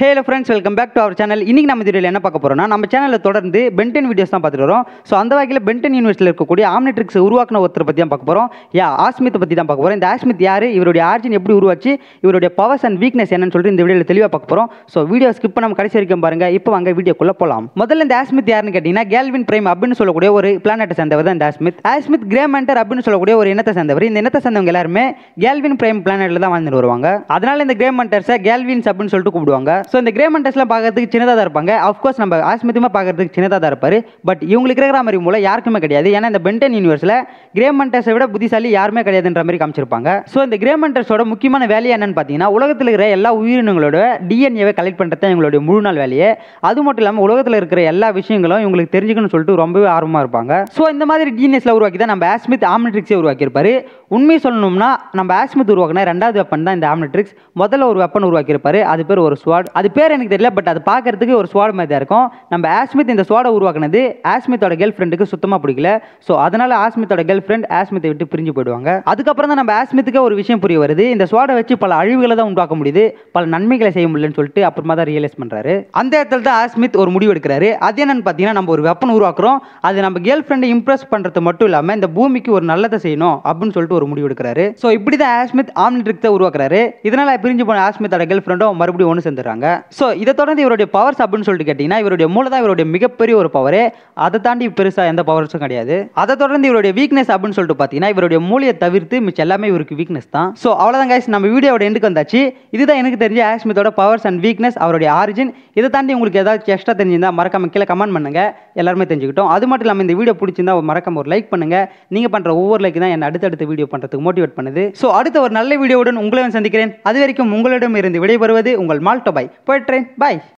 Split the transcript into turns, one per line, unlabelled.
Halo friends welcome back to our channel இன்னைக்கு நம்ம வீடியோவில் என்ன பார்க்க போகிறோம்னா நம்ம சேனலில் தொடர்ந்து பென்டன் வீடியோஸ் தான் பார்த்துட்டு வரோம் ஸோ அந்த வகையில் பென்டன் யூனிவர்சிட்டியில் இருக்கக்கூடிய ஆம்னிட்ரிக்ஸ் உருவாக்கின ஒருத்தர் பற்றி தான் பார்க்க போகிறோம் யா ஆஸ்மித் பற்றி தான் பார்க்க போகிறோம் இந்த ஆஸ்மித் யார் இவருடைய ஆர்ஜின் எப்படி உருவாச்சு இவருடைய பவர்ஸ் அண்ட் வீக்னஸ் என்னன்னு சொல்லிட்டு இந்த வீடியோவில் தெளிவாக பார்க்க போகிறோம் ஸோ வீடியோ ஸ்கிப் நம்ம கடைசி வரைக்கும் பாருங்கள் இப்போ வாங்க வீடியோக்குள்ளே போகலாம் முதல்ல இந்த ஆஸ்மித் யாருன்னு கேட்டிங்கன்னா கேல்வின் பிரைம் அப்படின்னு சொல்லக்கூடிய ஒரு பிளானட்டை சேர்ந்தவர் தான் இந்த ஆஸ்மித் ஆஸ்மித் கிரேமண்டர் அப்படின்னு சொல்லக்கூடிய ஒரு இனத்தை சேர்ந்தவர் இந்த இனத்தை சேர்ந்தவங்க எல்லாருமே கேல்வின் பிரைம் பிளானட்டில் தான் வாழ்ந்துட்டு வருவாங்க அதனால இந்த கிரேமண்டர்ஸை கேல்வின்ஸ் அப்படின்னு சொல்லிட்டு கூப்பிடுவாங்க ஸோ இந்த கிரே மண்டஸ்லாம் பார்க்கறதுக்கு சின்னதாக தான் இருப்பாங்க அஃப்கோர்ஸ் நம்ம ஆஸ்மித்துமே பார்க்கறதுக்கு சின்னதாக தான் இருப்பார் பட் இவங்களுக்கு இருக்கிற மாதிரி மூலம் யாருக்குமே கிடையாது ஏன்னா இந்த பென்டன் யூனிவர்ஸில் கிரே மண்டஸை விட புத்திசாலி யாருமே கிடையாதுன்ற மாதிரி காமிச்சிருப்பாங்க ஸோ இந்த கிரே மண்டஸோட முக்கியமான வேலையை என்னென்னு பார்த்தீங்கன்னா உலகத்தில் இருக்கிற எல்லா உயிரினங்களோட டிஎன்ஏவை கலெக்ட் பண்ணுறது தான் எங்களுடைய முழு நாள் வேலையே அது மட்டும் இல்லாமல் உலகத்தில் இருக்கிற எல்லா விஷயங்களும் இவங்களுக்கு தெரிஞ்சுக்கணும்னு சொல்லிட்டு ரொம்பவே ஆர்வமாக இருப்பாங்க ஸோ இந்த மாதிரி டிஎன்எஸ்ல உருவாக்கி தான் நம்ம ஆஸ்மித் ஆம்னட்ரிக்ஸே உருவாக்கியிருப்பார் உண்மையை சொல்லணும்னா நம்ம ஆஸ்மித் உருவாக்கின ரெண்டாவது வெப்பன் தான் இந்த ஆம்னட்ரிக்ஸ் முதல்ல ஒரு வெப்பன் உருவாக்கியிருப்பாரு அது பேர் ஒரு ஸ்வாட் அது பேர் எனக்கு தெரியல பட் அது பார்க்குறதுக்கு ஒரு சுவாட மாதிரி தான் இருக்கும் நம்ம ஆஸ்மித் இந்த சுவாடை உருவாக்குனது ஆஸ்மித்தோட கேர்ள் ஃப்ரெண்டுக்கு சுத்தமாக பிடிக்கல ஸோ அதனால் ஆஸ்மித்தோட கேர்ள் ஃப்ரெண்ட் ஆஸ்மித்தை விட்டு பிரிஞ்சு போயிடுவாங்க அதுக்கப்புறம் தான் நம்ம ஆஸ்மித்துக்கு ஒரு விஷயம் புரிய வருது இந்த சுவாடை வச்சு பல அழிவுகளை தான் உண்டாக்க முடியுது பல நன்மைகளை செய்ய முடியலன்னு சொல்லிட்டு அப்புறமா தான் ரியலைஸ் பண்ணுறாரு அந்த இடத்துல தான் ஆஸ்மித் ஒரு முடிவு எடுக்கிறாரு அது என்னன்னு பார்த்தீங்கன்னா நம்ம ஒரு வெப்பன் உருவாக்குறோம் அது நம்ம கேர்ள் ஃப்ரெண்டை இம்ப்ரெஸ் பண்ணுறது மட்டும் இல்லாமல் இந்த பூமிக்கு ஒரு நல்லதை செய்யணும் அப்படின்னு சொல்லிட்டு ஒரு முடிவு எடுக்கிறாரு ஸோ இப்படி தான் ஆஷ்மித் ஆம்னிட்ரிக்ஸை உருவாக்குறாரு இதனால் பிரிஞ்சு போன ஆஸ்மித்தோட கேர்ள் ஃப்ரெண்டும் மறுபடியும் ஒன்று சேர்ந்துடுறாங்க ஸோ இதை தொடர்ந்து இவருடைய பவர்ஸ் அப்படின்னு சொல்லிட்டு கேட்டிங்கன்னா இவருடைய மூளை தான் இவருடைய மிகப்பெரிய ஒரு பவரு அதை தாண்டி பெருசாக எந்த பவர்ஸும் கிடையாது அதை தொடர்ந்து இவருடைய வீக்னஸ் அப்படின்னு சொல்லிட்டு பார்த்தீங்கன்னா இவருடைய மூலையை தவிர்த்து மிச்சம் எல்லாமே இவருக்கு வீக்னஸ் தான் ஸோ அவ்வளோதான் கைஸ் நம்ம வீடியோட எண்டுக்கு வந்தாச்சு இதுதான் எனக்கு தெரிஞ்ச ஆஷ்மித்தோட பவர்ஸ் அண்ட் வீக்னஸ் அவருடைய ஆரிஜின் இதை தாண்டி உங்களுக்கு ஏதாச்சும் எக்ஸ்ட்ரா தெரிஞ்சிருந்தால் மறக்காம கீழே கமெண்ட் பண்ணுங்கள் எல்லாருமே தெரிஞ்சுக்கிட்டோம் அது மட்டும் இல்லாமல் இந்த வீடியோ பிடிச்சிருந்தா மறக்காம ஒரு லைக் பண்ணுங்கள் நீங்கள் பண்ணுற ஒவ்வொரு லைக் தான் என்னை அடுத்தடுத்த வீடியோ பண்ணுறதுக்கு மோட்டிவேட் பண்ணுது ஸோ அடுத்த ஒரு நல்ல வீடியோவுடன் உங்களையும் சந்திக்கிறேன் அது வரைக்கும் உங்களிடம் இருந்து விடைபெறுவது உங்கள் மால்டோ பை por tren. Bye.